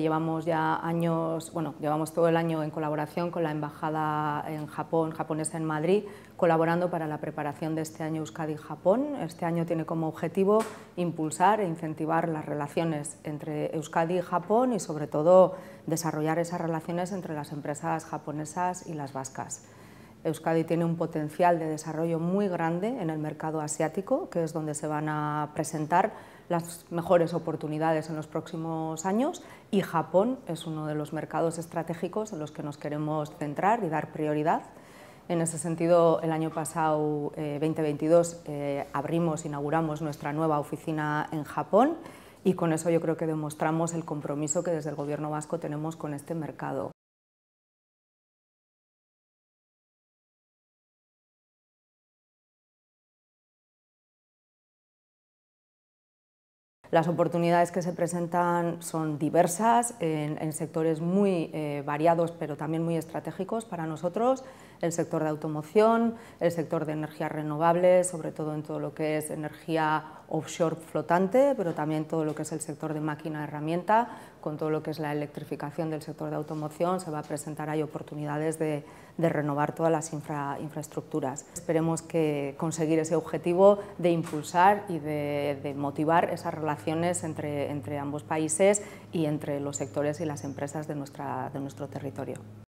Llevamos ya años, bueno, llevamos todo el año en colaboración con la Embajada en Japón, japonesa en Madrid, colaborando para la preparación de este año Euskadi-Japón. Este año tiene como objetivo impulsar e incentivar las relaciones entre Euskadi y Japón y sobre todo desarrollar esas relaciones entre las empresas japonesas y las vascas. Euskadi tiene un potencial de desarrollo muy grande en el mercado asiático, que es donde se van a presentar las mejores oportunidades en los próximos años y Japón es uno de los mercados estratégicos en los que nos queremos centrar y dar prioridad. En ese sentido, el año pasado, 2022, eh, eh, abrimos, inauguramos nuestra nueva oficina en Japón y con eso yo creo que demostramos el compromiso que desde el Gobierno vasco tenemos con este mercado. Las oportunidades que se presentan son diversas, en, sectores muy eh, variados, pero también muy estratégicos para nosotros, el sector de automoción, el sector de energías renovables, sobre todo en todo lo que es energía offshore flotante, pero también todo lo que es el sector de máquina herramienta, con todo lo que es la electrificación del sector de automoción, se va a presentar, hay oportunidades de, renovar todas las infraestructuras. Esperemos que conseguir ese objetivo de impulsar y de, de motivar esa relación entre, entre ambos países y entre los sectores y las empresas de, nuestra, de nuestro territorio.